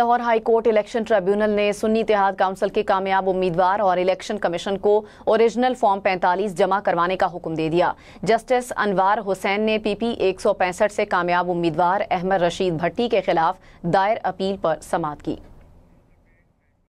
Lahore high court election tribunal ने Sunni Ittehad council के कामयाब उम्मीदवार और इलेक्शन कमीशन को ओरिजिनल फॉर्म 45 जमा करवाने का हुक्म दे दिया जस्टिस अनवार हुसैन ने पीपी 165 से कामयाब उम्मीदवार अहमद रशीद भट्टी के खिलाफ दायर अपील पर समाप्त की